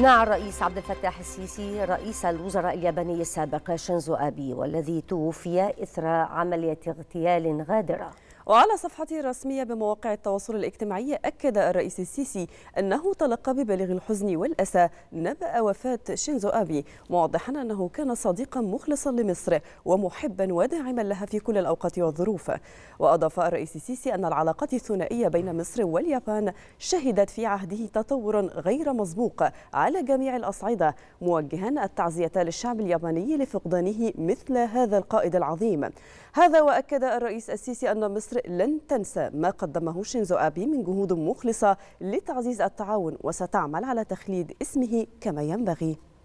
نعى الرئيس عبد الفتاح السيسي رئيس الوزراء الياباني السابق شينزو أبي والذي توفي إثر عملية اغتيال غادرة وعلى صفحته الرسمية بمواقع التواصل الاجتماعي أكد الرئيس السيسي أنه تلقى ببالغ الحزن والأسى نبأ وفاة شينزو أبي موضحا أنه كان صديقا مخلصا لمصر ومحبا وداعما لها في كل الأوقات والظروف وأضاف الرئيس السيسي أن العلاقات الثنائية بين مصر واليابان شهدت في عهده تطورا غير مسبوق على جميع الأصعدة موجها التعزية للشعب الياباني لفقدانه مثل هذا القائد العظيم هذا وأكد الرئيس السيسي أن مصر لن تنسى ما قدمه شينزو أبي من جهود مخلصة لتعزيز التعاون وستعمل على تخليد اسمه كما ينبغي